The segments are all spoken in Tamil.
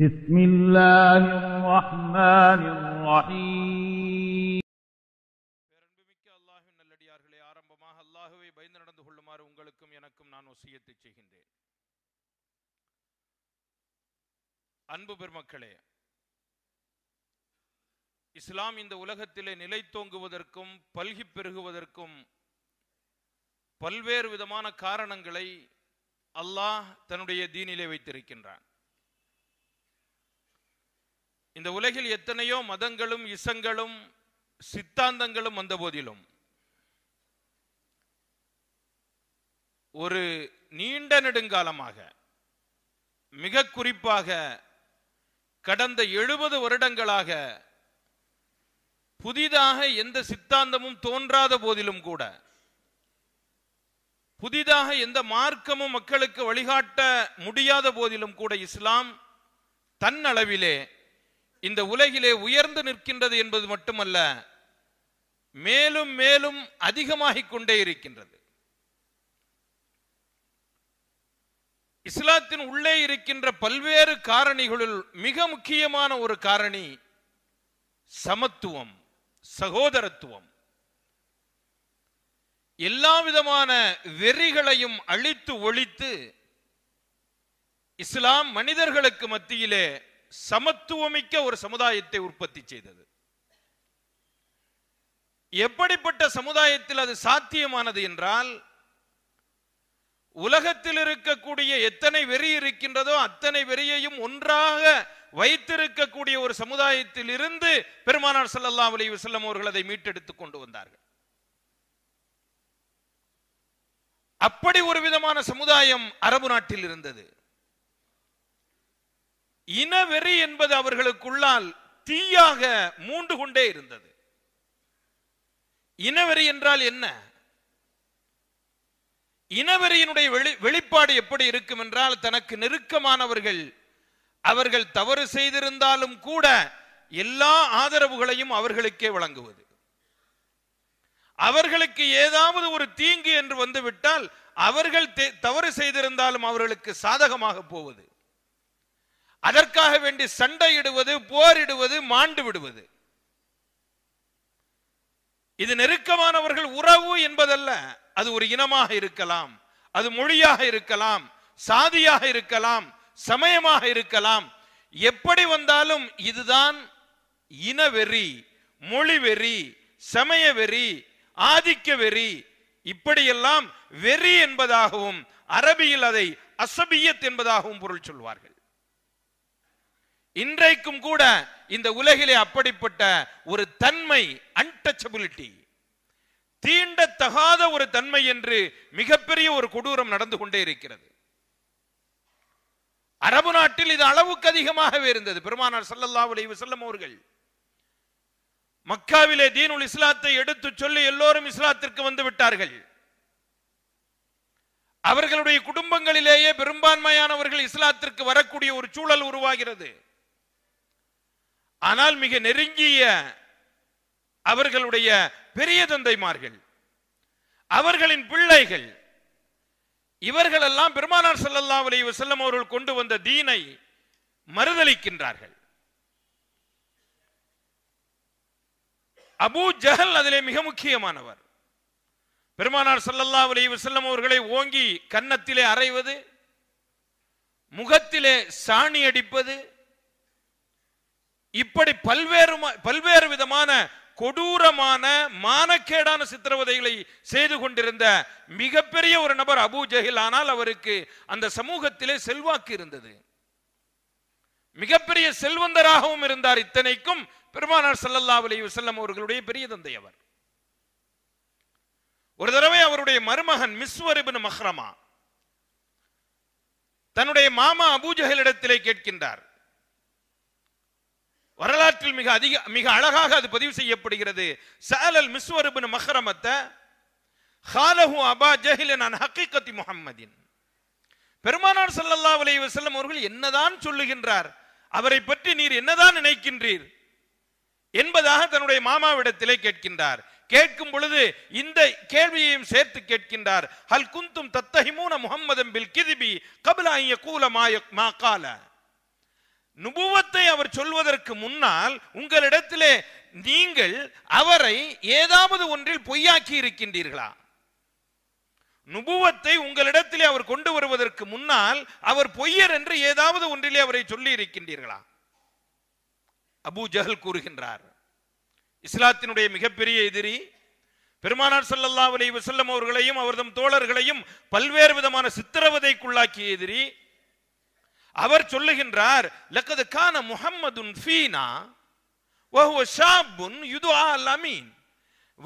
بسم الله الرحمن الرحيم பெரும்புமிக்க அல்லாஹ்வின் நல்லடியார்களே ஆரம்பமாக அல்லாஹ்வை பயந்து நடந்து கொள்ளுமாறு உங்களுக்கும் எனக்கும் நான் வசியத்தை செய்கின்றேன் அன்பு பெருமக்களே இஸ்லாம் இந்த உலகத்திலே நிலைத்தோங்குவதற்கும் பல்கி பெருகுவதற்கும் பல்வேறு விதமான காரணங்களை அல்லாஹ் தன்னுடைய தீனிலே வைத்திருக்கின்றான் இந்த உலகில் எத்தனையோ மதங்களும் இசங்களும் சித்தாந்தங்களும் வந்த போதிலும் ஒரு நீண்ட நெடுங்காலமாக மிக குறிப்பாக கடந்த எழுபது வருடங்களாக புதிதாக எந்த சித்தாந்தமும் தோன்றாத போதிலும் கூட புதிதாக எந்த மார்க்கமும் மக்களுக்கு வழிகாட்ட முடியாத போதிலும் கூட இஸ்லாம் தன்னளவிலே இந்த உலகிலே உயர்ந்து நிற்கின்றது என்பது மட்டுமல்ல மேலும் மேலும் அதிகமாகிக் கொண்டே இருக்கின்றது இஸ்லாத்தின் உள்ளே இருக்கின்ற பல்வேறு காரணிகளுள் மிக முக்கியமான ஒரு காரணி சமத்துவம் சகோதரத்துவம் எல்லா விதமான வெறிகளையும் அழித்து ஒழித்து இஸ்லாம் மனிதர்களுக்கு மத்தியிலே சமத்துவமிக்க ஒரு சமுதாயத்தை உற்பத்தி செய்தது எப்படிப்பட்ட சமுதாயத்தில் அது சாத்தியமானது என்றால் உலகத்தில் இருக்கக்கூடிய எத்தனை வெறி இருக்கின்றதோ அத்தனை வெறியையும் ஒன்றாக வைத்திருக்கக்கூடிய ஒரு சமுதாயத்தில் இருந்து பெருமானார் சல்லா அலி வசல்லம் அவர்கள் அதை மீட்டெடுத்து கொண்டு வந்தார்கள் அப்படி ஒரு விதமான சமுதாயம் அரபு நாட்டில் இருந்தது இனவெறி என்பது அவர்களுக்குள்ளால் தீயாக மூண்டு கொண்டே இருந்தது இனவெறி என்றால் என்ன இனவெறியினுடைய வெளி வெளிப்பாடு எப்படி இருக்கும் என்றால் தனக்கு நெருக்கமானவர்கள் அவர்கள் தவறு செய்திருந்தாலும் கூட எல்லா ஆதரவுகளையும் அவர்களுக்கே வழங்குவது அவர்களுக்கு ஏதாவது ஒரு தீங்கு என்று வந்துவிட்டால் அவர்கள் தவறு செய்திருந்தாலும் அவர்களுக்கு சாதகமாக போவது அதற்காக வேண்டி சண்டையிடுவது போரிடுவது மாண்டு விடுவது இது நெருக்கமானவர்கள் உறவு என்பதல்ல அது ஒரு இனமாக இருக்கலாம் அது மொழியாக இருக்கலாம் சாதியாக இருக்கலாம் சமயமாக இருக்கலாம் எப்படி வந்தாலும் இதுதான் இனவெறி மொழி வெறி சமய வெறி ஆதிக்க வெறி இப்படியெல்லாம் வெறி என்பதாகவும் அரபியில் அதை அசபியத் என்பதாகவும் பொருள் சொல்வார்கள் இன்றைக்கும் கூட இந்த உலகிலே அப்படிப்பட்ட ஒரு தன்மை அன்டச்சபிலிட்டி தீண்டத்தகாத ஒரு தன்மை என்று மிகப்பெரிய ஒரு கொடூரம் நடந்து கொண்டே இருக்கிறது அரபு நாட்டில் இது அளவுக்கு அதிகமாகவே இருந்தது பெருமானார் சல்லல்லா அலி செல்லம் அவர்கள் மக்காவிலே தீனுல் இஸ்லாத்தை எடுத்து சொல்லி எல்லோரும் இஸ்லாத்திற்கு வந்து விட்டார்கள் அவர்களுடைய குடும்பங்களிலேயே பெரும்பான்மையானவர்கள் இஸ்லாத்திற்கு வரக்கூடிய ஒரு சூழல் உருவாகிறது ஆனால் மிக நெருங்கிய அவர்களுடைய பெரிய தந்தைமார்கள் அவர்களின் பிள்ளைகள் இவர்கள் எல்லாம் பெருமானார் செல்லல்லா அலி செல்லம் அவர்கள் கொண்டு வந்த தீனை மறுதளிக்கின்றார்கள் அபு ஜஹல் அதிலே மிக முக்கியமானவர் பெருமானார் சல்லல்லா அலி செல்லம் அவர்களை ஓங்கி கன்னத்திலே அறைவது முகத்திலே சாணி அடிப்பது இப்படி பல்வேறு பல்வேறு விதமான கொடூரமான மானக்கேடான சித்திரவதைகளை செய்து கொண்டிருந்த மிகப்பெரிய ஒரு நபர் அபு ஜஹில் ஆனால் அவருக்கு அந்த சமூகத்திலே செல்வாக்கு இருந்தது மிகப்பெரிய செல்வந்தராகவும் இருந்தார் இத்தனைக்கும் பெருமானார் சல்லல்லா அலி வசல்லம் அவர்களுடைய பெரிய தந்தை அவர் ஒரு தடவை அவருடைய மருமகன் மிஸ்வரிபின் மஹ்ரமா தன்னுடைய மாமா அபூஜஹலிடத்திலே கேட்கின்றார் வரலாற்றில் மிக அதிக மிக அழகாக அது பதிவு செய்யப்படுகிறது சாலல் மிஸ்வருபின் மஹரமத்தை ஹாலஹு அபா ஜஹிலன் அன் ஹக்கீக்கத்தி முகம்மதின் பெருமானார் சல்லல்லா அலி வசல்லம் அவர்கள் என்னதான் சொல்லுகின்றார் அவரை பற்றி நீர் என்னதான் நினைக்கின்றீர் என்பதாக தன்னுடைய மாமாவிடத்திலே கேட்கின்றார் கேட்கும் பொழுது இந்த கேள்வியையும் சேர்த்து கேட்கின்றார் ஹல் குந்தும் தத்தஹிமூன முகம்மதம் பில் கிதிபி கபிலா கூல மா காலா நுபுவத்தை அவர் சொல்வதற்கு முன்னால் உங்களிடத்திலே நீங்கள் அவரை ஏதாவது ஒன்றில் பொய்யாக்கி இருக்கின்றீர்களா நுபுவத்தை உங்களிடத்திலே அவர் கொண்டு வருவதற்கு முன்னால் அவர் பொய்யர் என்று ஏதாவது ஒன்றிலே அவரை சொல்லி இருக்கின்றீர்களா அபு ஜஹல் கூறுகின்றார் இஸ்லாத்தினுடைய மிகப்பெரிய எதிரி பெருமானார் சல்லல்லா அலி வசல்லம் அவர்களையும் அவர்தம் தோழர்களையும் பல்வேறு விதமான சித்திரவதைக்குள்ளாக்கிய எதிரி அவர் சொல்லுகின்றார் லக்கது கான முஹம்மதுன் ஃபீனா வஹுவ ஷாபுன் யுது அமீன்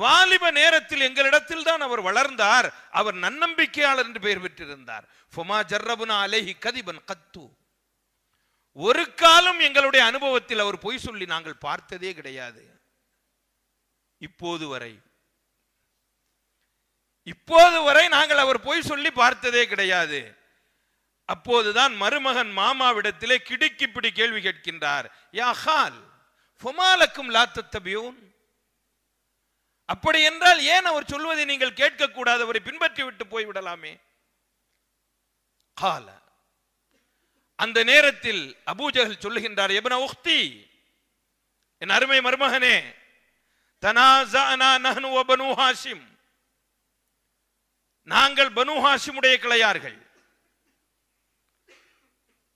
வாலிப நேரத்தில் எங்களிடத்தில் தான் அவர் வளர்ந்தார் அவர் நன்னம்பிக்கையாளர் என்று பெயர் பெற்றிருந்தார் ஃபுமா ஜர்ரபுனா அலேஹி கதிபன் கத்து ஒரு காலம் எங்களுடைய அனுபவத்தில் அவர் பொய் சொல்லி நாங்கள் பார்த்ததே கிடையாது இப்போது வரை இப்போது வரை நாங்கள் அவர் பொய் சொல்லி பார்த்ததே கிடையாது அப்போதுதான் மருமகன் மாமாவிடத்திலே கிடுக்கி பிடி கேள்வி கேட்கின்றார் யா ஹால் ஃபுமாலக்கும் லாத்தத்தபியூன் அப்படி என்றால் ஏன் அவர் சொல்வதை நீங்கள் கேட்கக்கூடாது அவரை பின்பற்றி விட்டு போய்விடலாமே கால அந்த நேரத்தில் அபூஜகல் சொல்லுகின்றார் எபன உக்தி என் அருமை மருமகனே தனாசானா நஹ்னு வபனு ஹாஷிம் நாங்கள் பனு ஹாஷிமுடைய கிளையார்கள்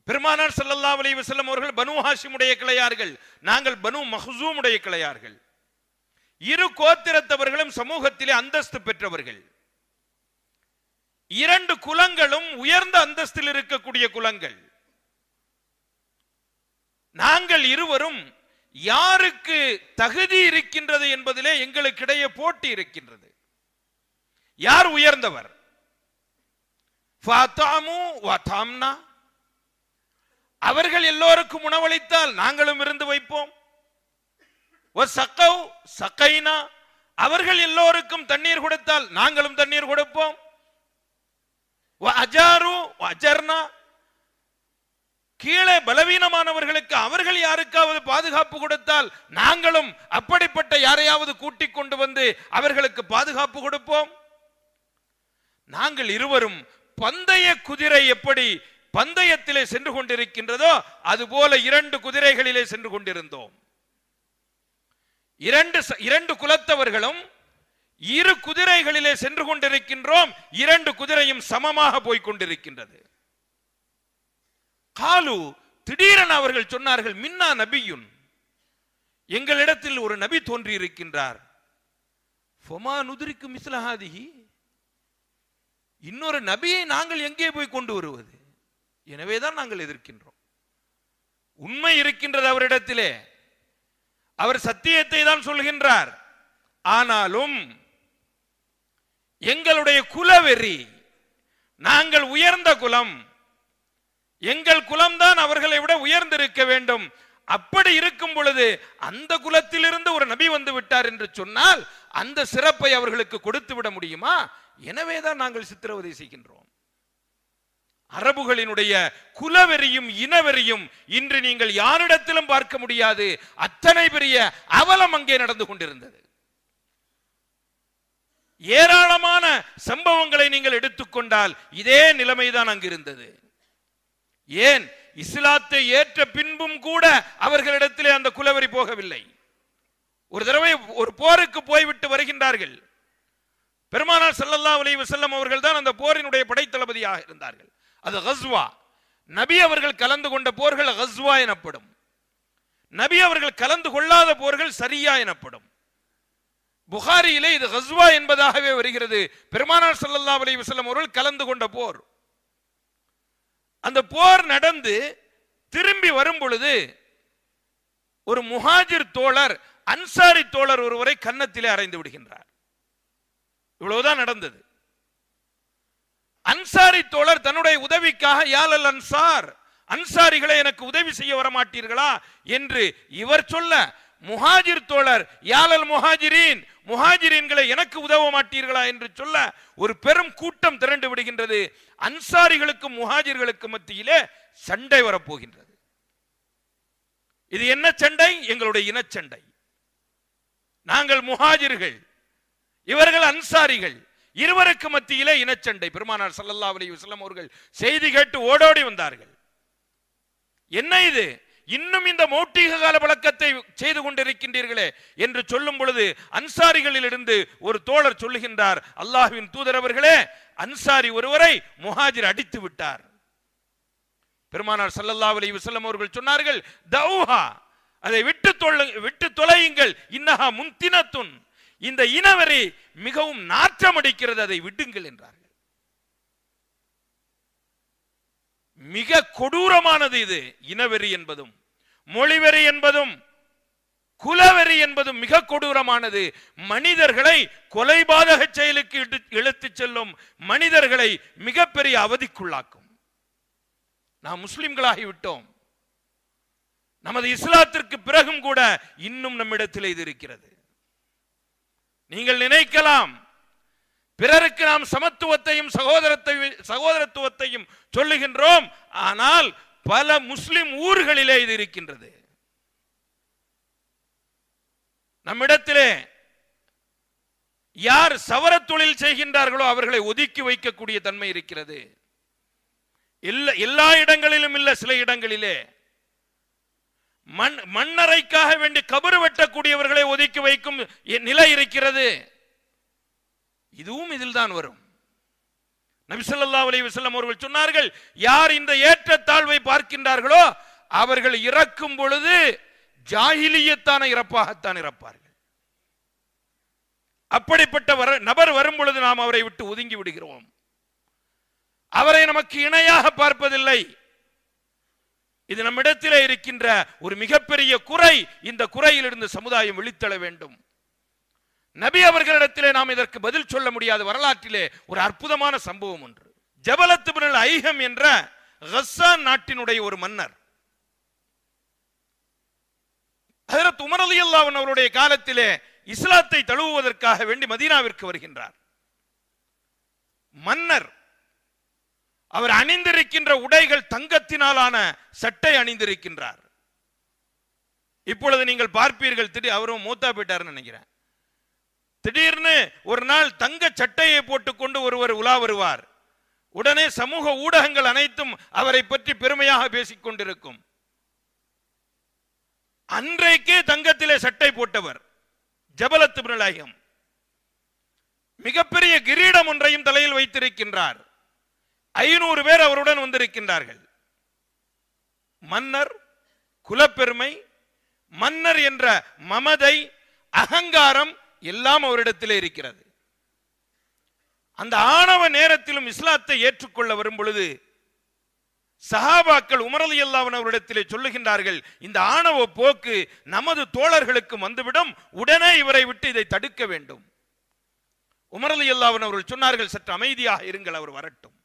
பெருமானார் சல்லல்லா அலி வசல்லம் அவர்கள் பனு ஹாஷிமுடைய கிளையார்கள் நாங்கள் பனு உடைய கிளையார்கள் இரு கோத்திரத்தவர்களும் சமூகத்திலே அந்தஸ்து பெற்றவர்கள் இரண்டு குலங்களும் உயர்ந்த அந்தஸ்தில் இருக்கக்கூடிய குலங்கள் நாங்கள் இருவரும் யாருக்கு தகுதி இருக்கின்றது என்பதிலே எங்களுக்கு இடையே போட்டி இருக்கின்றது யார் உயர்ந்தவர் அவர்கள் எல்லோருக்கும் உணவளித்தால் நாங்களும் இருந்து வைப்போம் சக்கைனா அவர்கள் எல்லோருக்கும் தண்ணீர் கொடுத்தால் நாங்களும் தண்ணீர் கொடுப்போம் கீழே பலவீனமானவர்களுக்கு அவர்கள் யாருக்காவது பாதுகாப்பு கொடுத்தால் நாங்களும் அப்படிப்பட்ட யாரையாவது கூட்டிக் கொண்டு வந்து அவர்களுக்கு பாதுகாப்பு கொடுப்போம் நாங்கள் இருவரும் பந்தய குதிரை எப்படி பந்தயத்திலே சென்று கொண்டிருக்கின்றதோ அதுபோல இரண்டு குதிரைகளிலே சென்று கொண்டிருந்தோம் இரண்டு இரண்டு குலத்தவர்களும் இரு குதிரைகளிலே சென்று கொண்டிருக்கின்றோம் இரண்டு குதிரையும் சமமாக போய்கொண்டிருக்கின்றது காலு திடீரென அவர்கள் சொன்னார்கள் மின்னா நபியுன் எங்களிடத்தில் ஒரு நபி தோன்றியிருக்கின்றார் மிஸ்லஹாதிகி இன்னொரு நபியை நாங்கள் எங்கே போய் கொண்டு வருவது எனவே தான் நாங்கள் எதிர்க்கின்றோம் உண்மை இருக்கின்றது அவரிடத்திலே அவர் சத்தியத்தை தான் சொல்கின்றார் ஆனாலும் எங்களுடைய குலவெறி நாங்கள் உயர்ந்த குலம் எங்கள் குலம்தான் அவர்களை விட உயர்ந்திருக்க வேண்டும் அப்படி இருக்கும் பொழுது அந்த குலத்திலிருந்து ஒரு நபி வந்து விட்டார் என்று சொன்னால் அந்த சிறப்பை அவர்களுக்கு கொடுத்து விட முடியுமா எனவேதான் நாங்கள் சித்திரவதை செய்கின்றோம் அரபுகளினுடைய குலவெறியும் இனவெறியும் இன்று நீங்கள் யாரிடத்திலும் பார்க்க முடியாது அத்தனை பெரிய அவலம் அங்கே நடந்து கொண்டிருந்தது ஏராளமான சம்பவங்களை நீங்கள் எடுத்துக்கொண்டால் இதே நிலைமைதான் அங்கு இருந்தது ஏன் இஸ்லாத்தை ஏற்ற பின்பும் கூட அவர்களிடத்திலே அந்த குலவெறி போகவில்லை ஒரு தடவை ஒரு போருக்கு போய்விட்டு வருகின்றார்கள் பெருமானார் செல்லல்லா அலி வசல்லம் அவர்கள் தான் அந்த போரினுடைய படைத்தளபதியாக இருந்தார்கள் அது ஹஸ்வா நபி அவர்கள் கலந்து கொண்ட போர்கள் ஹஸ்வா எனப்படும் நபி அவர்கள் கலந்து கொள்ளாத போர்கள் சரியா எனப்படும் புகாரியிலே இது ஹஸ்வா என்பதாகவே வருகிறது பெருமானார் சல்லா அலி வசலம் அவர்கள் கலந்து கொண்ட போர் அந்த போர் நடந்து திரும்பி வரும் பொழுது ஒரு முஹாஜிர் தோழர் அன்சாரி தோழர் ஒருவரை கன்னத்திலே அறைந்து விடுகின்றார் இவ்வளவுதான் நடந்தது அன்சாரி தோழர் தன்னுடைய உதவிக்காக யாழல் அன்சார் அன்சாரிகளை எனக்கு உதவி செய்ய வர மாட்டீர்களா என்று இவர் சொல்ல முஹாஜிர் தோழர் யாழல் முஹாஜிரின் முஹாஜிரீன்களை எனக்கு உதவ மாட்டீர்களா என்று சொல்ல ஒரு பெரும் கூட்டம் திரண்டு விடுகின்றது அன்சாரிகளுக்கும் முஹாஜிர்களுக்கும் மத்தியிலே சண்டை வரப்போகின்றது இது என்ன சண்டை எங்களுடைய இனச்சண்டை நாங்கள் முஹாஜிர்கள் இவர்கள் அன்சாரிகள் இருவருக்கு மத்தியிலே இனச்சண்டை பெருமானார் சல்லல்லா அலி வசலம் அவர்கள் செய்தி கேட்டு ஓடோடி வந்தார்கள் என்ன இது இன்னும் இந்த மௌட்டிக கால பழக்கத்தை செய்து கொண்டிருக்கின்றீர்களே என்று சொல்லும் பொழுது அன்சாரிகளிலிருந்து ஒரு தோழர் சொல்லுகின்றார் அல்லாஹுவின் அவர்களே அன்சாரி ஒருவரை முஹாஜிர் அடித்து விட்டார் பெருமானார் சல்லல்லா அலி வசலம் அவர்கள் சொன்னார்கள் தௌஹா அதை விட்டு தொழு விட்டு தொலையுங்கள் இன்னஹா முன்தினத்துன் இந்த இனவெறி மிகவும் நாற்றம் அடிக்கிறது அதை விடுங்கள் என்றார்கள் மிக கொடூரமானது இது இனவெறி என்பதும் மொழிவெறி என்பதும் குலவெறி என்பதும் மிக கொடூரமானது மனிதர்களை கொலைபாதக செயலுக்கு இழுத்து செல்லும் மனிதர்களை மிகப்பெரிய அவதிக்குள்ளாக்கும் நாம் முஸ்லிம்களாகி விட்டோம் நமது இஸ்லாத்திற்கு பிறகும் கூட இன்னும் நம்மிடத்தில் இது இருக்கிறது நீங்கள் நினைக்கலாம் பிறருக்கு நாம் சமத்துவத்தையும் சகோதரத்தை சகோதரத்துவத்தையும் சொல்லுகின்றோம் ஆனால் பல முஸ்லிம் ஊர்களிலே இது இருக்கின்றது நம்மிடத்திலே யார் சவர தொழில் செய்கின்றார்களோ அவர்களை ஒதுக்கி வைக்கக்கூடிய தன்மை இருக்கிறது எல்லா இடங்களிலும் இல்ல சில இடங்களிலே மண் மண்ணறைக்காக வேண்டி கபறு வெட்டக்கூடியவர்களை ஒதுக்கி வைக்கும் நிலை இருக்கிறது இதுவும் இதில் தான் வரும் நபிசல்லா அலி வசல்லம் அவர்கள் சொன்னார்கள் யார் இந்த ஏற்றத்தாழ்வை பார்க்கின்றார்களோ அவர்கள் இறக்கும் பொழுது ஜாகிலியத்தான இறப்பாகத்தான் இறப்பார்கள் அப்படிப்பட்ட வர நபர் வரும் பொழுது நாம் அவரை விட்டு ஒதுங்கி விடுகிறோம் அவரை நமக்கு இணையாக பார்ப்பதில்லை இது நம்மிடத்தில் இருக்கின்ற ஒரு மிகப்பெரிய குறை இந்த குறையிலிருந்து சமுதாயம் விழித்தள வேண்டும் நபி அவர்களிடத்திலே நாம் இதற்கு பதில் சொல்ல முடியாத வரலாற்றிலே ஒரு அற்புதமான சம்பவம் ஒன்று ஜபலத்து ஐகம் என்ற ஹஸ்ஸான் நாட்டினுடைய ஒரு மன்னர் ஹசரத் உமர் அலி அல்லாவன் அவருடைய காலத்திலே இஸ்லாத்தை தழுவுவதற்காக வேண்டி மதீனாவிற்கு வருகின்றார் மன்னர் அவர் அணிந்திருக்கின்ற உடைகள் தங்கத்தினாலான சட்டை அணிந்திருக்கின்றார் இப்பொழுது நீங்கள் பார்ப்பீர்கள் திடீர் அவரும் மூத்தா போயிட்டாருன்னு நினைக்கிறேன் திடீர்னு ஒரு நாள் தங்க சட்டையை போட்டுக்கொண்டு ஒருவர் உலா வருவார் உடனே சமூக ஊடகங்கள் அனைத்தும் அவரை பற்றி பெருமையாக பேசிக் கொண்டிருக்கும் அன்றைக்கே தங்கத்திலே சட்டை போட்டவர் ஜபலத்து பிரலாயம் மிகப்பெரிய கிரீடம் ஒன்றையும் தலையில் வைத்திருக்கின்றார் ஐநூறு பேர் அவருடன் வந்திருக்கின்றார்கள் மன்னர் குலப்பெருமை மன்னர் என்ற மமதை அகங்காரம் எல்லாம் அவரிடத்திலே இருக்கிறது அந்த ஆணவ நேரத்திலும் இஸ்லாத்தை ஏற்றுக்கொள்ள வரும் பொழுது சஹாபாக்கள் உமரலி எல்லாவன் அவரிடத்திலே சொல்லுகின்றார்கள் இந்த ஆணவ போக்கு நமது தோழர்களுக்கு வந்துவிடும் உடனே இவரை விட்டு இதை தடுக்க வேண்டும் உமரது எல்லாவன் அவர்கள் சொன்னார்கள் சற்று அமைதியாக இருங்கள் அவர் வரட்டும்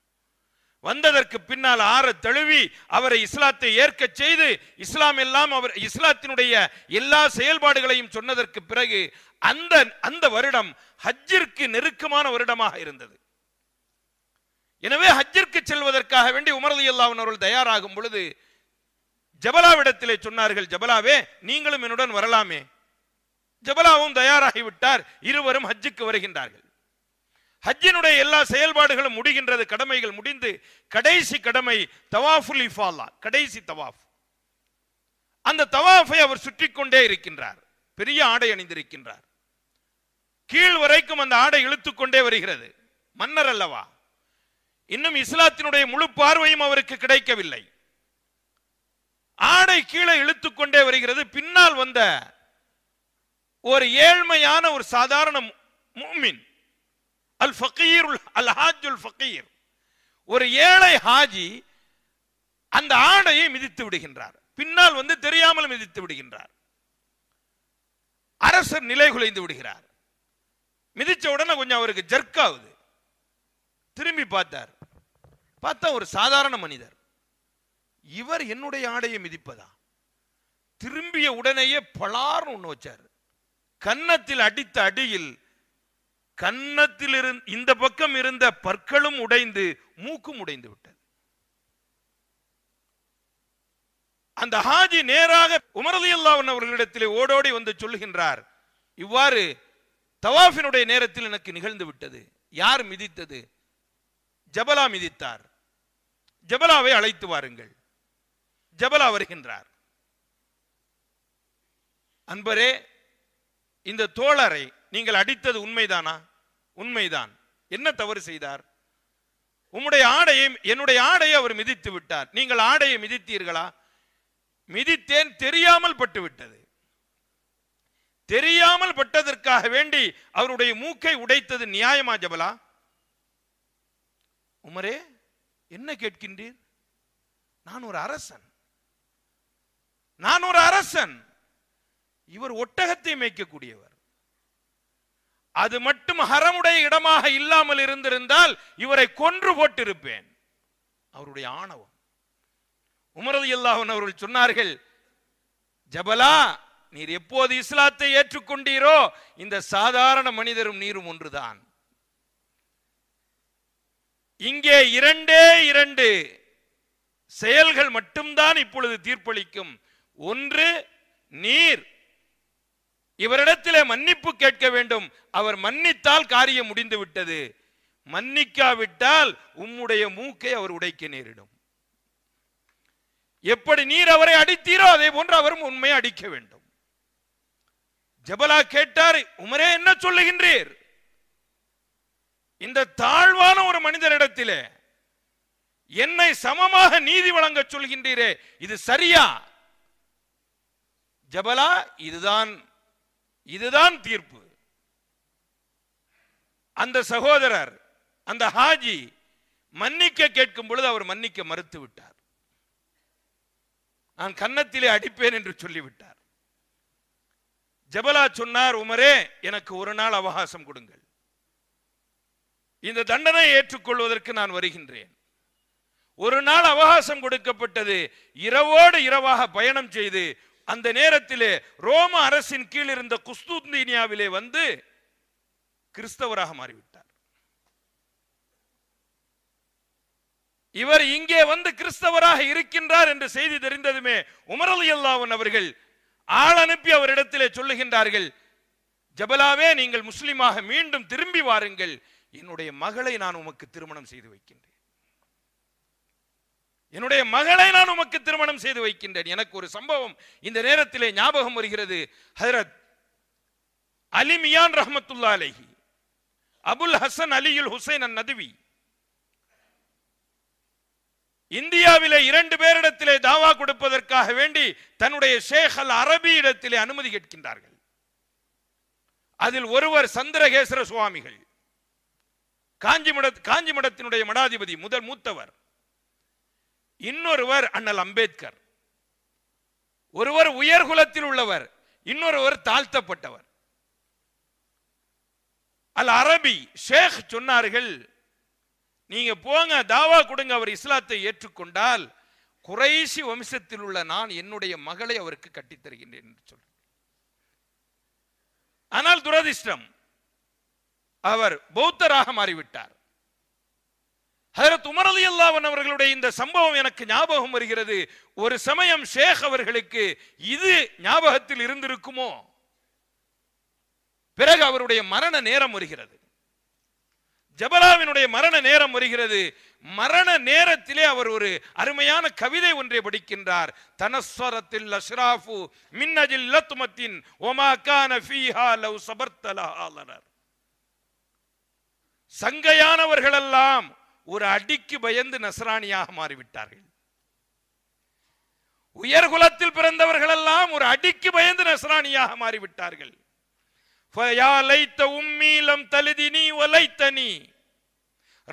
வந்ததற்கு பின்னால் ஆற தழுவி அவரை இஸ்லாத்தை ஏற்க செய்து இஸ்லாம் எல்லாம் அவர் இஸ்லாத்தினுடைய எல்லா செயல்பாடுகளையும் சொன்னதற்கு பிறகு அந்த அந்த வருடம் ஹஜ்ஜிற்கு நெருக்கமான வருடமாக இருந்தது எனவே ஹஜ்ஜிற்கு செல்வதற்காக வேண்டி உமரது அல்லாவின் அவர்கள் தயாராகும் பொழுது ஜபலாவிடத்திலே சொன்னார்கள் ஜபலாவே நீங்களும் என்னுடன் வரலாமே ஜபலாவும் தயாராகிவிட்டார் இருவரும் ஹஜ்ஜுக்கு வருகின்றார்கள் ஹஜ்ஜினுடைய எல்லா செயல்பாடுகளும் முடிகின்றது கடமைகள் முடிந்து கடைசி கடமை தவாஃபுல் இஃபாலா கடைசி தவாஃப் அந்த தவாஃபை அவர் சுற்றி கொண்டே இருக்கின்றார் பெரிய ஆடை அணிந்திருக்கின்றார் கீழ் வரைக்கும் அந்த ஆடை இழுத்துக்கொண்டே வருகிறது மன்னர் அல்லவா இன்னும் இஸ்லாத்தினுடைய முழு பார்வையும் அவருக்கு கிடைக்கவில்லை ஆடை கீழே இழுத்துக்கொண்டே வருகிறது பின்னால் வந்த ஒரு ஏழ்மையான ஒரு சாதாரண மூமின் அல் ஃபகீர் அல் ஹாஜுல் ஃபகீர் ஒரு ஏழை ஹாஜி அந்த ஆடையை மிதித்து விடுகின்றார் பின்னால் வந்து தெரியாமல் மிதித்து விடுகின்றார் அரசர் நிலை குலைந்து விடுகிறார் மிதிச்ச உடனே கொஞ்சம் அவருக்கு ஜர்க் ஆகுது திரும்பி பார்த்தார் பார்த்தா ஒரு சாதாரண மனிதர் இவர் என்னுடைய ஆடையை மிதிப்பதா திரும்பிய உடனேயே பலார்னு ஒன்று வச்சார் கன்னத்தில் அடித்த அடியில் கன்னத்தில் இருந் இந்த பக்கம் இருந்த பற்களும் உடைந்து மூக்கும் உடைந்து விட்டது அந்த ஹாஜி நேராக உமரதி அல்லாவன் அவர்களிடத்திலே ஓடோடி வந்து சொல்லுகின்றார் இவ்வாறு தவாஃபினுடைய நேரத்தில் எனக்கு நிகழ்ந்து விட்டது யார் மிதித்தது ஜபலா மிதித்தார் ஜபலாவை அழைத்து வாருங்கள் ஜபலா வருகின்றார் அன்பரே இந்த தோழரை நீங்கள் அடித்தது உண்மைதானா உண்மைதான் என்ன தவறு செய்தார் உம்முடைய ஆடையை என்னுடைய ஆடையை அவர் மிதித்து விட்டார் நீங்கள் ஆடையை மிதித்தீர்களா மிதித்தேன் தெரியாமல் பட்டுவிட்டது தெரியாமல் பட்டதற்காக வேண்டி அவருடைய மூக்கை உடைத்தது நியாயமா ஜபலா உமரே என்ன கேட்கின்றீர் நான் ஒரு அரசன் நான் ஒரு அரசன் இவர் ஒட்டகத்தை மேய்க்கக்கூடியவர் அது மட்டும் ஹரமுடைய இடமாக இல்லாமல் இருந்திருந்தால் இவரை கொன்று போட்டிருப்பேன் அவருடைய ஆணவம் உமரது இல்லாவன் அவர்கள் சொன்னார்கள் ஜபலா நீர் எப்போது இஸ்லாத்தை ஏற்றுக்கொண்டீரோ இந்த சாதாரண மனிதரும் நீரும் ஒன்றுதான் இங்கே இரண்டே இரண்டு செயல்கள் மட்டும்தான் இப்பொழுது தீர்ப்பளிக்கும் ஒன்று நீர் இவரிடத்திலே மன்னிப்பு கேட்க வேண்டும் அவர் மன்னித்தால் காரியம் முடிந்து விட்டது மன்னிக்காவிட்டால் உம்முடைய மூக்கை அவர் உடைக்க நேரிடும் எப்படி நீர் அவரை அடித்தீரோ அதே போன்று அவரும் உண்மையை அடிக்க வேண்டும் ஜபலா கேட்டார் உமரே என்ன சொல்லுகின்றீர் இந்த தாழ்வான ஒரு மனிதரிடத்திலே என்னை சமமாக நீதி வழங்க சொல்கின்றீரே இது சரியா ஜபலா இதுதான் இதுதான் தீர்ப்பு அந்த சகோதரர் அந்த ஹாஜி மன்னிக்க கேட்கும் பொழுது அவர் மன்னிக்க மறுத்து விட்டார் நான் கன்னத்திலே அடிப்பேன் என்று சொல்லிவிட்டார் ஜபலா சொன்னார் உமரே எனக்கு ஒரு நாள் அவகாசம் கொடுங்கள் இந்த தண்டனை ஏற்றுக்கொள்வதற்கு நான் வருகின்றேன் ஒரு நாள் அவகாசம் கொடுக்கப்பட்டது இரவோடு இரவாக பயணம் செய்து அந்த நேரத்திலே ரோம அரசின் கீழ் இருந்த குஸ்துந்தீனியாவிலே வந்து கிறிஸ்தவராக மாறிவிட்டார் இவர் இங்கே வந்து கிறிஸ்தவராக இருக்கின்றார் என்று செய்தி தெரிந்ததுமே உமரலி அல்லாவன் அவர்கள் ஆள் அனுப்பி அவரிடத்திலே சொல்லுகின்றார்கள் ஜபலாவே நீங்கள் முஸ்லீமாக மீண்டும் திரும்பி வாருங்கள் என்னுடைய மகளை நான் உமக்கு திருமணம் செய்து வைக்கின்றேன் என்னுடைய மகளை நான் உமக்கு திருமணம் செய்து வைக்கின்றேன் எனக்கு ஒரு சம்பவம் இந்த நேரத்திலே ஞாபகம் வருகிறது அலி மியான் ரஹமத்துல்லா அலஹி அபுல் ஹசன் அலியுல் ஹுசைன் அன் நதுவி இந்தியாவிலே இரண்டு பேரிடத்திலே தாவா கொடுப்பதற்காக வேண்டி தன்னுடைய ஷேக் அல் அரபி இடத்திலே அனுமதி கேட்கின்றார்கள் அதில் ஒருவர் சந்திரகேசர சுவாமிகள் காஞ்சிமட காஞ்சிமடத்தினுடைய மடாதிபதி முதல் மூத்தவர் இன்னொருவர் அண்ணல் அம்பேத்கர் ஒருவர் உயர்குலத்தில் உள்ளவர் இன்னொருவர் தாழ்த்தப்பட்டவர் அல் அரபி ஷேக் சொன்னார்கள் நீங்க போங்க தாவா கொடுங்க அவர் இஸ்லாத்தை ஏற்றுக்கொண்டால் குறைசி வம்சத்தில் உள்ள நான் என்னுடைய மகளை அவருக்கு கட்டித் தருகின்றேன் என்று சொல் ஆனால் துரதிர்ஷ்டம் அவர் பௌத்தராக மாறிவிட்டார் ஹரத் உமர் அலி அல்லாவன் அவர்களுடைய இந்த சம்பவம் எனக்கு ஞாபகம் வருகிறது ஒரு சமயம் ஷேக் அவர்களுக்கு இது ஞாபகத்தில் இருந்திருக்குமோ பிறகு அவருடைய மரண நேரம் வருகிறது ஜபலாவினுடைய மரண நேரம் வருகிறது மரண நேரத்திலே அவர் ஒரு அருமையான கவிதை ஒன்றை படிக்கின்றார் தனஸ்வரத்தில் அஷ்ராஃபு மின்னஜில் லத்துமத்தின் ஃபீஹா லவ் சங்கையானவர்களெல்லாம் ஒரு அடிக்கு பயந்து நசராணியாக மாறிவிட்டார்கள் உயர் குலத்தில் பிறந்தவர்கள் எல்லாம் ஒரு அடிக்கு பயந்து நசராணியாக மாறிவிட்டார்கள் உம்மீலம்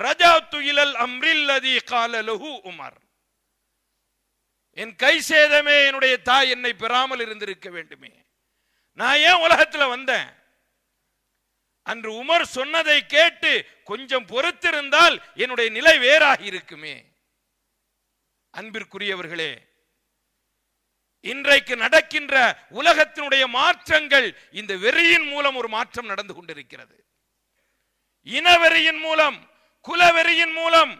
ரஜா துயிலல் உமர் என் கை சேதமே என்னுடைய தாய் என்னை பெறாமல் இருந்திருக்க வேண்டுமே நான் ஏன் உலகத்தில் வந்தேன் அன்று உமர் சொன்னதை கேட்டு கொஞ்சம் பொறுத்திருந்தால் என்னுடைய நிலை வேறாகி இருக்குமே அன்பிற்குரியவர்களே இன்றைக்கு நடக்கின்ற உலகத்தினுடைய மாற்றங்கள் இந்த வெறியின் மூலம் ஒரு மாற்றம் நடந்து கொண்டிருக்கிறது இனவெறியின் மூலம் குலவெறியின் மூலம்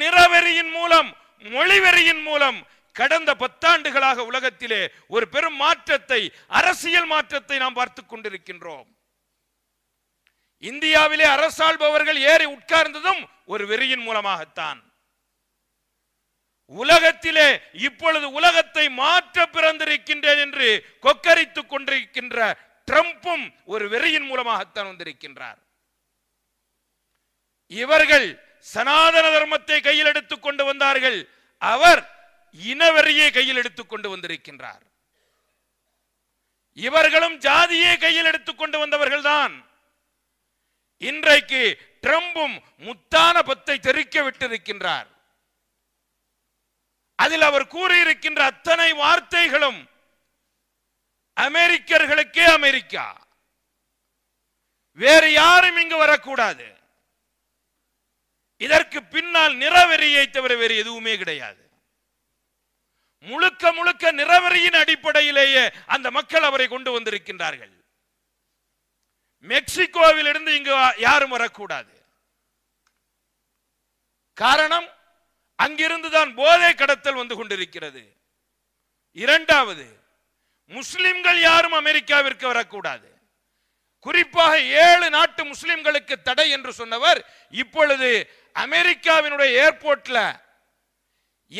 நிறவெறியின் மூலம் மொழிவெறியின் மூலம் கடந்த பத்தாண்டுகளாக உலகத்திலே ஒரு பெரும் மாற்றத்தை அரசியல் மாற்றத்தை நாம் பார்த்து கொண்டிருக்கின்றோம் இந்தியாவிலே அரசாள்பவர்கள் ஏறி உட்கார்ந்ததும் ஒரு வெறியின் மூலமாகத்தான் உலகத்திலே இப்பொழுது உலகத்தை மாற்ற பிறந்திருக்கின்றேன் என்று கொக்கரித்துக் கொண்டிருக்கின்ற டிரம்பும் ஒரு வெறியின் மூலமாகத்தான் வந்திருக்கின்றார் இவர்கள் சனாதன தர்மத்தை கையில் எடுத்துக் கொண்டு வந்தார்கள் அவர் இனவெறியை கையில் எடுத்துக் கொண்டு வந்திருக்கின்றார் இவர்களும் ஜாதியை கையில் எடுத்துக் கொண்டு வந்தவர்கள்தான் இன்றைக்கு ட்ரம்பும் முத்தான பத்தை தெரிக்க விட்டிருக்கின்றார் அதில் அவர் கூறியிருக்கின்ற அத்தனை வார்த்தைகளும் அமெரிக்கர்களுக்கே அமெரிக்கா வேறு யாரும் இங்கு வரக்கூடாது இதற்கு பின்னால் நிறவெறியை தவிர வேறு எதுவுமே கிடையாது முழுக்க முழுக்க நிறவெறியின் அடிப்படையிலேயே அந்த மக்கள் அவரை கொண்டு வந்திருக்கின்றார்கள் மெக்சிகோவிலிருந்து இங்கு யாரும் வரக்கூடாது காரணம் அங்கிருந்து தான் போதை கடத்தல் வந்து கொண்டிருக்கிறது இரண்டாவது முஸ்லிம்கள் யாரும் அமெரிக்காவிற்கு வரக்கூடாது குறிப்பாக ஏழு நாட்டு முஸ்லிம்களுக்கு தடை என்று சொன்னவர் இப்பொழுது அமெரிக்காவினுடைய ஏர்போர்ட்ல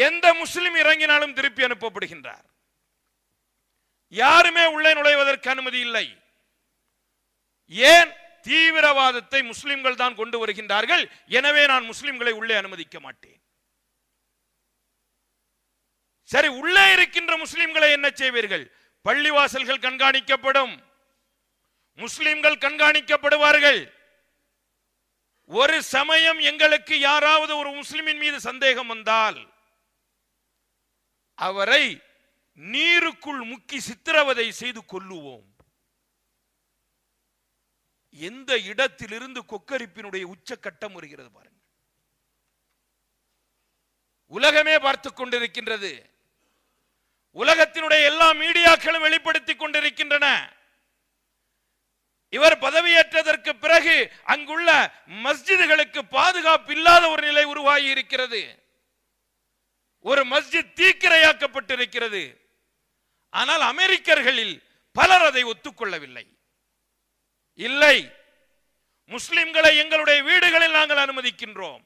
எந்த முஸ்லிம் இறங்கினாலும் திருப்பி அனுப்பப்படுகின்றார் யாருமே உள்ளே நுழைவதற்கு அனுமதி இல்லை ஏன் தீவிரவாதத்தை முஸ்லிம்கள் தான் கொண்டு வருகின்றார்கள் எனவே நான் முஸ்லிம்களை உள்ளே அனுமதிக்க மாட்டேன் சரி உள்ளே இருக்கின்ற முஸ்லிம்களை என்ன செய்வீர்கள் பள்ளிவாசல்கள் கண்காணிக்கப்படும் முஸ்லிம்கள் கண்காணிக்கப்படுவார்கள் ஒரு சமயம் எங்களுக்கு யாராவது ஒரு முஸ்லிமின் மீது சந்தேகம் வந்தால் அவரை நீருக்குள் முக்கி சித்திரவதை செய்து கொள்ளுவோம் எந்த இடத்திலிருந்து கொக்கரிப்பினுடைய உச்சக்கட்டம் வருகிறது பாருங்க உலகமே பார்த்து கொண்டிருக்கின்றது உலகத்தினுடைய எல்லா மீடியாக்களும் வெளிப்படுத்திக் கொண்டிருக்கின்றன இவர் பதவியேற்றதற்கு பிறகு அங்குள்ள மஸ்ஜிதுகளுக்கு பாதுகாப்பு இல்லாத ஒரு நிலை உருவாகி இருக்கிறது ஒரு மஸ்ஜித் தீக்கிரையாக்கப்பட்டிருக்கிறது ஆனால் அமெரிக்கர்களில் பலர் அதை ஒத்துக்கொள்ளவில்லை இல்லை முஸ்லிம்களை எங்களுடைய வீடுகளில் நாங்கள் அனுமதிக்கின்றோம்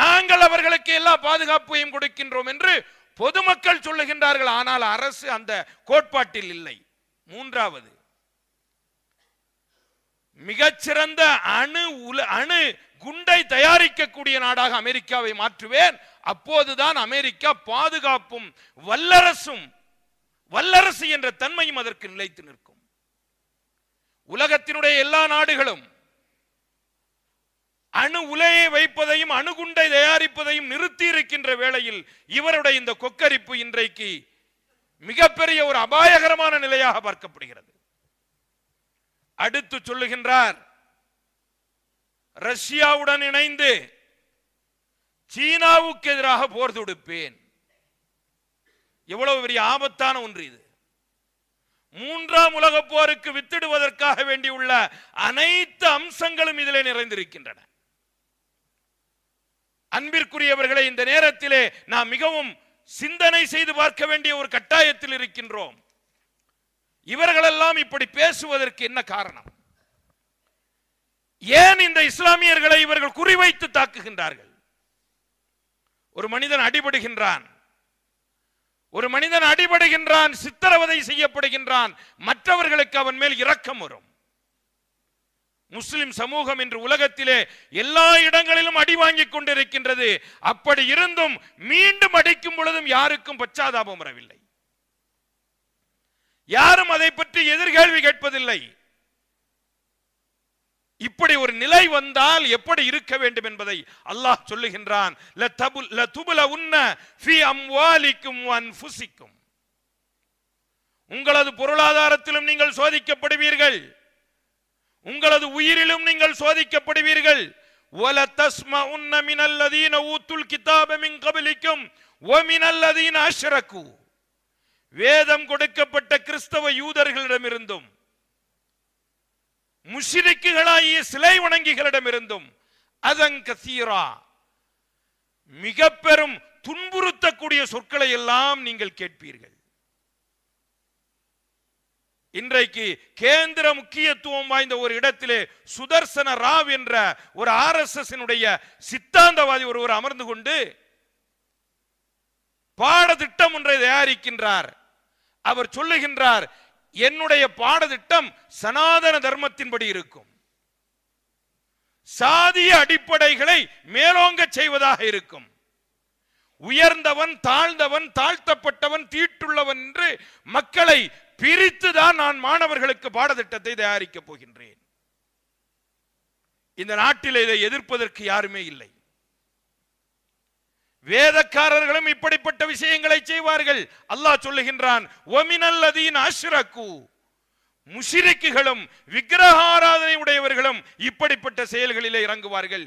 நாங்கள் அவர்களுக்கு எல்லா பாதுகாப்பையும் கொடுக்கின்றோம் என்று பொதுமக்கள் சொல்லுகின்றார்கள் ஆனால் அரசு அந்த கோட்பாட்டில் இல்லை மூன்றாவது மிகச்சிறந்த அணு உல அணு குண்டை தயாரிக்கக்கூடிய நாடாக அமெரிக்காவை மாற்றுவேன் அப்போதுதான் அமெரிக்கா பாதுகாப்பும் வல்லரசும் வல்லரசு என்ற தன்மையும் அதற்கு நிலைத்து நிற்கும் உலகத்தினுடைய எல்லா நாடுகளும் அணு உலையை வைப்பதையும் அணுகுண்டை தயாரிப்பதையும் நிறுத்தி இருக்கின்ற வேளையில் இவருடைய இந்த கொக்கரிப்பு இன்றைக்கு மிகப்பெரிய ஒரு அபாயகரமான நிலையாக பார்க்கப்படுகிறது அடுத்து சொல்லுகின்றார் ரஷ்யாவுடன் இணைந்து சீனாவுக்கு எதிராக போர் தொடுப்பேன் எவ்வளவு பெரிய ஆபத்தான ஒன்று இது மூன்றாம் உலக போருக்கு வித்திடுவதற்காக வேண்டியுள்ள அனைத்து அம்சங்களும் இதிலே நிறைந்திருக்கின்றன அன்பிற்குரியவர்களை இந்த நேரத்திலே நாம் மிகவும் சிந்தனை செய்து பார்க்க வேண்டிய ஒரு கட்டாயத்தில் இருக்கின்றோம் இவர்களெல்லாம் இப்படி பேசுவதற்கு என்ன காரணம் ஏன் இந்த இஸ்லாமியர்களை இவர்கள் குறிவைத்து தாக்குகின்றார்கள் ஒரு மனிதன் அடிபடுகின்றான் ஒரு மனிதன் அடிபடுகின்றான் சித்திரவதை செய்யப்படுகின்றான் மற்றவர்களுக்கு அவன் மேல் இரக்கம் வரும் முஸ்லிம் சமூகம் இன்று உலகத்திலே எல்லா இடங்களிலும் அடி வாங்கிக் கொண்டிருக்கின்றது அப்படி இருந்தும் மீண்டும் அடிக்கும் பொழுதும் யாருக்கும் பச்சாதாபம் வரவில்லை யாரும் அதை பற்றி எதிர்கேள்வி கேட்பதில்லை இப்படி ஒரு நிலை வந்தால் எப்படி இருக்க வேண்டும் என்பதை அல்லாஹ் சொல்லுகின்றான் உங்களது பொருளாதாரத்திலும் நீங்கள் சோதிக்கப்படுவீர்கள் உங்களது உயிரிலும் நீங்கள் சோதிக்கப்படுவீர்கள் வேதம் கொடுக்கப்பட்ட கிறிஸ்தவ யூதர்களிடமிருந்தும் முஷிரிக்குகளாகிய சிலை இருந்தும் அதங் கசீரா மிக பெரும் துன்புறுத்தக்கூடிய சொற்களை எல்லாம் நீங்கள் கேட்பீர்கள் இன்றைக்கு கேந்திர முக்கியத்துவம் வாய்ந்த ஒரு இடத்திலே சுதர்சன ராவ் என்ற ஒரு ஆர் எஸ் எஸ் சித்தாந்தவாதி ஒருவர் அமர்ந்து கொண்டு பாடத்திட்டம் ஒன்றை தயாரிக்கின்றார் அவர் சொல்லுகின்றார் என்னுடைய பாடத்திட்டம் சனாதன தர்மத்தின்படி இருக்கும் சாதிய அடிப்படைகளை மேலோங்க செய்வதாக இருக்கும் உயர்ந்தவன் தாழ்ந்தவன் தாழ்த்தப்பட்டவன் தீட்டுள்ளவன் என்று மக்களை பிரித்து தான் நான் மாணவர்களுக்கு பாடத்திட்டத்தை தயாரிக்கப் போகின்றேன் இந்த நாட்டில் இதை எதிர்ப்பதற்கு யாருமே இல்லை வேதக்காரர்களும் இப்படிப்பட்ட விஷயங்களை செய்வார்கள் அல்லாஹ் சொல்லுகின்றான் ஒமினல்லதீன் அஷ்ரகு முஷிரிக்குகளும் விக்கிரகாராதனை உடையவர்களும் இப்படிப்பட்ட செயல்களிலே இறங்குவார்கள்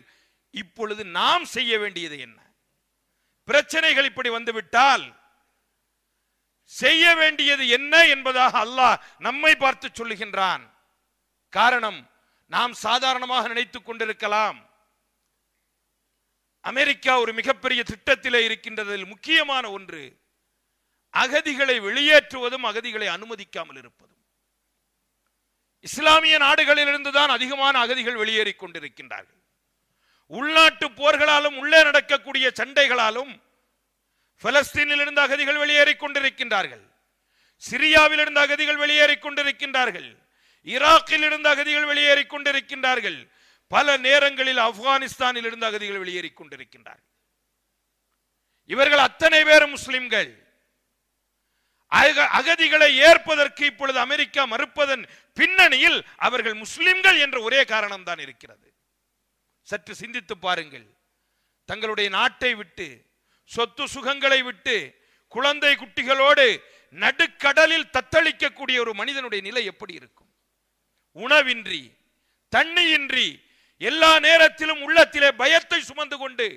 இப்பொழுது நாம் செய்ய வேண்டியது என்ன பிரச்சனைகள் இப்படி வந்துவிட்டால் செய்ய வேண்டியது என்ன என்பதாக அல்லாஹ் நம்மை பார்த்து சொல்லுகின்றான் காரணம் நாம் சாதாரணமாக நினைத்துக் கொண்டிருக்கலாம் அமெரிக்கா ஒரு மிகப்பெரிய திட்டத்திலே இருக்கின்றதில் முக்கியமான ஒன்று அகதிகளை வெளியேற்றுவதும் அகதிகளை அனுமதிக்காமல் இருப்பதும் இஸ்லாமிய நாடுகளிலிருந்து தான் அதிகமான அகதிகள் வெளியேறி கொண்டிருக்கின்றார்கள் உள்நாட்டு போர்களாலும் உள்ளே நடக்கக்கூடிய சண்டைகளாலும் பலஸ்தீனிலிருந்து அகதிகள் வெளியேறி கொண்டிருக்கின்றார்கள் சிரியாவிலிருந்து அகதிகள் வெளியேறி கொண்டிருக்கின்றார்கள் ஈராக்கிலிருந்து அகதிகள் வெளியேறி கொண்டிருக்கின்றார்கள் பல நேரங்களில் ஆப்கானிஸ்தானில் இருந்து அகதிகள் வெளியேறி கொண்டிருக்கின்றார்கள் இவர்கள் அத்தனை பேர் முஸ்லிம்கள் அகதிகளை ஏற்பதற்கு இப்பொழுது அமெரிக்கா மறுப்பதன் பின்னணியில் அவர்கள் முஸ்லிம்கள் என்ற ஒரே காரணம் தான் இருக்கிறது சற்று சிந்தித்து பாருங்கள் தங்களுடைய நாட்டை விட்டு சொத்து சுகங்களை விட்டு குழந்தை குட்டிகளோடு நடுக்கடலில் தத்தளிக்கக்கூடிய ஒரு மனிதனுடைய நிலை எப்படி இருக்கும் உணவின்றி தண்ணியின்றி எல்லா நேரத்திலும் உள்ளத்திலே பயத்தை சுமந்து கொண்டு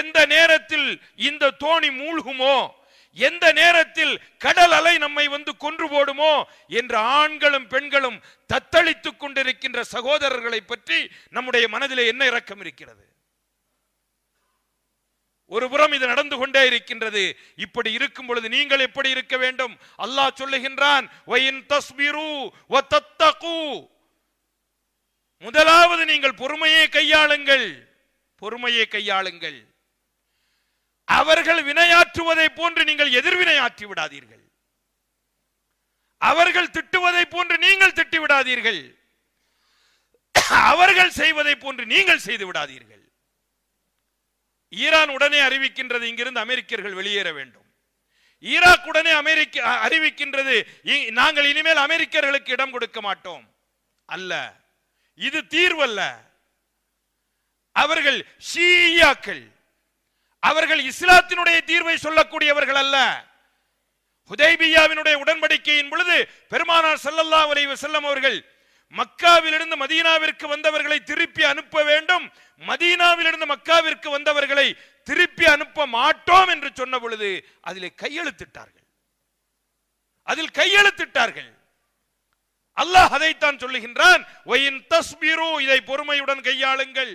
எந்த நேரத்தில் இந்த தோணி மூழ்குமோ எந்த நேரத்தில் கடல் அலை நம்மை வந்து கொன்று போடுமோ என்று ஆண்களும் பெண்களும் தத்தளித்துக் கொண்டிருக்கின்ற சகோதரர்களை பற்றி நம்முடைய மனதிலே என்ன இரக்கம் இருக்கிறது ஒரு புறம் இது நடந்து கொண்டே இருக்கின்றது இப்படி இருக்கும் பொழுது நீங்கள் எப்படி இருக்க வேண்டும் அல்லாஹ் சொல்லுகின்றான் முதலாவது நீங்கள் பொறுமையை கையாளுங்கள் பொறுமையை கையாளுங்கள் அவர்கள் வினையாற்றுவதை போன்று நீங்கள் எதிர்வினையாற்றி விடாதீர்கள் அவர்கள் திட்டுவதை போன்று நீங்கள் திட்டி விடாதீர்கள் அவர்கள் செய்வதை போன்று நீங்கள் செய்து விடாதீர்கள் ஈரான் உடனே அறிவிக்கின்றது இங்கிருந்து அமெரிக்கர்கள் வெளியேற வேண்டும் ஈராக் உடனே அமெரிக்க அறிவிக்கின்றது நாங்கள் இனிமேல் அமெரிக்கர்களுக்கு இடம் கொடுக்க மாட்டோம் அல்ல இது தீர்வல்ல அவர்கள் ஷீயாக்கள் அவர்கள் இஸ்லாத்தினுடைய தீர்வை சொல்லக்கூடியவர்கள் அல்ல ஹுதைபியாவினுடைய உடன்படிக்கையின் பொழுது பெருமானார் செல்லல்லா உரைவு செல்லும் அவர்கள் மக்காவிலிருந்து மதீனாவிற்கு வந்தவர்களை திருப்பி அனுப்ப வேண்டும் மதீனாவிலிருந்து மக்காவிற்கு வந்தவர்களை திருப்பி அனுப்ப மாட்டோம் என்று சொன்ன பொழுது அதில் கையெழுத்திட்டார்கள் அதில் கையெழுத்திட்டார்கள் அல்லாஹ் அதைத்தான் சொல்லுகின்றான் இதை பொறுமையுடன் கையாளுங்கள்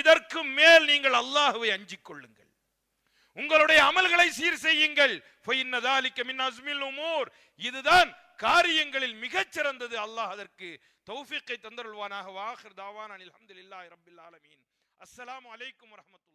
இதற்கு மேல் நீங்கள் அல்லாஹுவை அஞ்சிக் கொள்ளுங்கள் உங்களுடைய அமல்களை சீர் செய்யுங்கள் இதுதான் காரியங்களில் மிகச்சிறந்தது அல்லாஹ் அதற்கு தௌஃபிக்கை தந்தருள்வானாக வாஹர் தாவான் அலமதுல்லாஹி ரபில் ஆலமீன் அஸ்லாம் வலைக்கம் வரமத்து